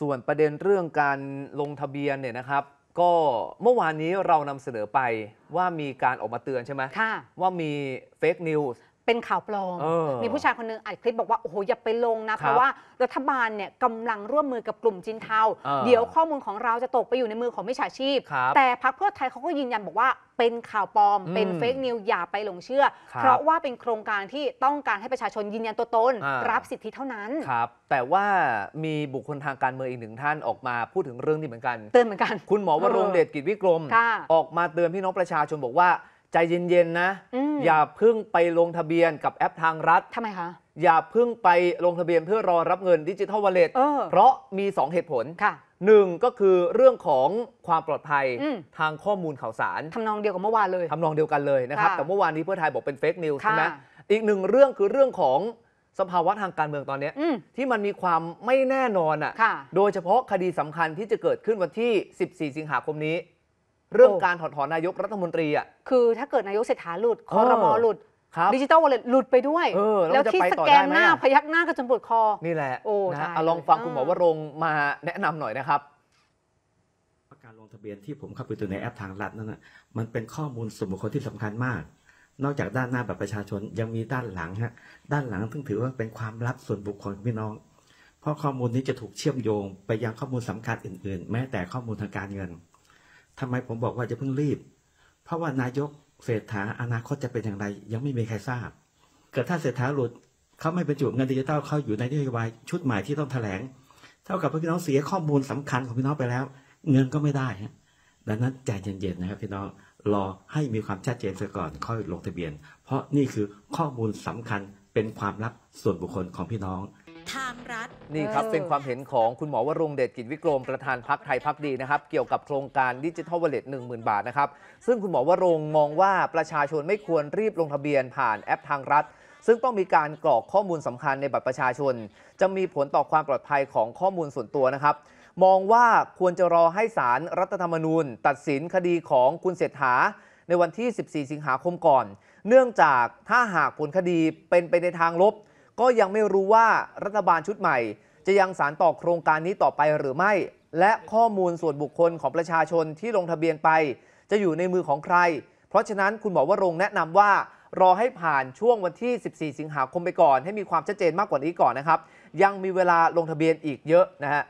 ส่วนประเด็นเรื่องการลงทะเบียนเนี่ยนะครับ ก็เมื่อวานนี้เรานำเสนอไปว่ามีการออกมาเตือนใช่ไหมค่ะว่ามีเฟกนิวส์เป็นข่าวปลอมออมีผู้ชายคนหนึงอัดคลิปบอกว่า โอ้โห อย่าไปลงนะ เพราะว่ารัฐบาลเนี่ยกำลังร่วมมือกับกลุ่มจีนเทาเออเดี๋ยวข้อมูลของเราจะตกไปอยู่ในมือของมิจฉาชีพ แต่พรรคเพื่อไทยเขาก็ยืนยันบอกว่าเป็นข่าวปลอม เป็นเฟกนิวอย่าไปหลงเชื่อ เพราะว่าเป็นโครงการที่ต้องการให้ประชาชนยืนยันตัวตน รับสิทธิเท่านั้น ครับ แต่ว่ามีบุคคลทางการเมืองอีกหนึ่งท่านออกมาพูดถึงเรื่องนี้เหมือนกัน เตือนเหมือนกัน คุณหมอวรงเดชกิจวิกรม ออกมาเตือนพี่น้องประชาชนบอกว่า ใจเย็นๆนะ อย่าเพิ่งไปลงทะเบียนกับแอปทางรัฐทำไมคะอย่าเพิ่งไปลงทะเบียนเพื่อรอรับเงินดิจิทัลวอลเล็ตเพราะมี 2 เหตุผลค่ะหนึ่งก็คือเรื่องของความปลอดภัยทางข้อมูลข่าวสารทำนองเดียวกับเมื่อวานเลยทำนองเดียวกันเลยนะครับ แต่เมื่อวานนี้เพื่อไทยบอกเป็นเฟกนิวใช่ไหมอีกหนึ่งเรื่องคือเรื่องของสภาวะทางการเมืองตอนนี้ที่มันมีความไม่แน่นอนอ่ะ่ะโดยเฉพาะคดีสำคัญที่จะเกิดขึ้นวันที่ 14 สิงหาคมนี้ เรื่องการถอดถอนนายกรัฐมนตรีอ่ะคือถ้าเกิดนายกเศรษฐาหลุดคอรมอหลุดดิจิตอลวอลเล็ตหลุดไปด้วย เออ แล้วที่จะไปสแกนหน้าพยักหน้าก็จนปวดคอ นี่แหละ โอ้นะลองฟังคุณหมอวรงมาแนะนำหน่อยนะครับ การลงทะเบียนที่ผมเข้าไปดูในแอปทางรัฐนั่นนะมันเป็นข้อมูลส่วนบุคคลที่สำคัญมาก นอกจากด้านหน้าแบบประชาชนยังมีด้านหลังฮะ ด้านหลังซึ่งถือว่าเป็นความลับส่วนบุคคลพี่น้อง เพราะข้อมูลนี้จะถูกเชื่อมโยง ไปยังข้อมูลสำคัญอื่น ๆ แม้แต่ข้อมูลทางการเงินทำไมผมบอกว่าจะเพิ่งรีบ เพราะว่านายกเศรษฐาอนาคตจะเป็นอย่างไร ยังไม่มีใครทราบ เกิดถ้าเศรษฐาหลุดเขาไม่ประจุเงินดิจิตอลเข้าอยู่ในนโยบายชุดใหม่ที่ต้องแถลงเท่ากับพี่น้องเสียข้อมูลสำคัญของพี่น้องไปแล้ว เงินก็ไม่ได้ฮะดังนั้นใจเย็นๆนะครับพี่น้องรอให้มีความชัดเจนเสียก่อนค่อยลงทะเบียน เพราะนี่คือข้อมูลสำคัญเป็นความลับส่วนบุคคลของพี่น้องทางรัฐ นี่ครับ เป็นความเห็นของคุณหมอวรงเดชกิจวิกรมประธานพักไทยพักดีนะครับ เกี่ยวกับโครงการดิจิทัลวอลเล็ตหนึ่งหมื่นบาทนะครับ ซึ่งคุณหมอวรงมองว่าประชาชนไม่ควรรีบลงทะเบียนผ่านแอปทางรัฐ ซึ่งต้องมีการกรอกข้อมูลสำคัญในบัตรประชาชน จะมีผลต่อความปลอดภัยของข้อมูลส่วนตัวนะครับมองว่าควรจะรอให้สารรัฐธรรมนูญ ตัดสินคดีของคุณเศรษฐาในวันที่ 14 สิงหาคมก่อน เนื่องจากถ้าหากผลคดีเป็นไปในทางลบก็ยังไม่รู้ว่ารัฐบาลชุดใหม่ จะยังสารต่อโครงการนี้ต่อไปหรือไม่ และข้อมูลส่วนบุคคลของประชาชนที่ลงทะเบียนไป จะอยู่ในมือของใคร เพราะฉะนั้นคุณหมอวรงแนะนำว่ารอให้ผ่านช่วงวันที่ 14 สิงหาคมไปก่อน ให้มีความชัดเจนมากกว่านี้ก่อนนะครับ ยังมีเวลาลงทะเบียนอีกเยอะนะฮะ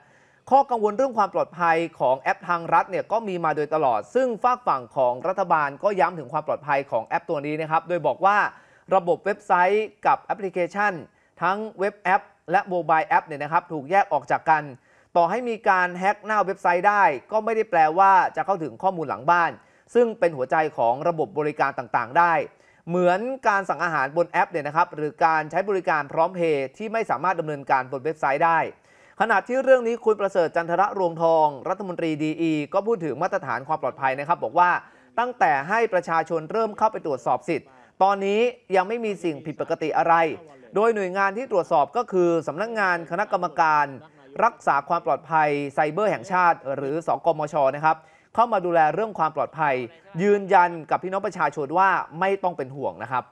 ข้อกังวลเรื่องความปลอดภัยของแอปทางรัฐเนี่ยก็มีมาโดยตลอด ซึ่งฝากฝั่งของรัฐบาลก็ย้ำถึงความปลอดภัยของแอปตัวนี้นะครับ โดยบอกว่าระบบเว็บไซต์กับแอปพลิเคชันทั้งเว็บแอป และโมบายแอปเนี่ยนะครับถูกแยกออกจากกัน ต่อให้มีการแฮ็กหน้าเว็บไซต์ได้ ก็ไม่ได้แปลว่าจะเข้าถึงข้อมูลหลังบ้าน ซึ่งเป็นหัวใจของระบบบริการต่างๆ ได้ เหมือนการสั่งอาหารบนแอปเนี่ยนะครับหรือการใช้บริการพร้อมเพย์ที่ไม่สามารถดำเนินการบนเว็บไซต์ได้ ขณะที่เรื่องนี้คุณประเสริฐจันทระรวงทอง รัฐมนตรีดีก็พูดถึงมาตรฐานความปลอดภัยนะครับบอกว่าตั้งแต่ให้ประชาชนเริ่มเข้าไปตรวจสอบสิทธิ์ ตอนนี้ยังไม่มีสิ่งผิดปกติอะไรโดยหน่วยงานที่ตรวจสอบก็คือ สำนักงงานคณะกรรมการ รักษาความปลอดภัย ไซเบอร์แห่งชาติ หรือสอกมชนะครับ เข้ามาดูแลเรื่องความปลอดภัย ยืนยันกับพี่น้องประชาชนว่าไม่ต้องเป็นห่วงนะครับ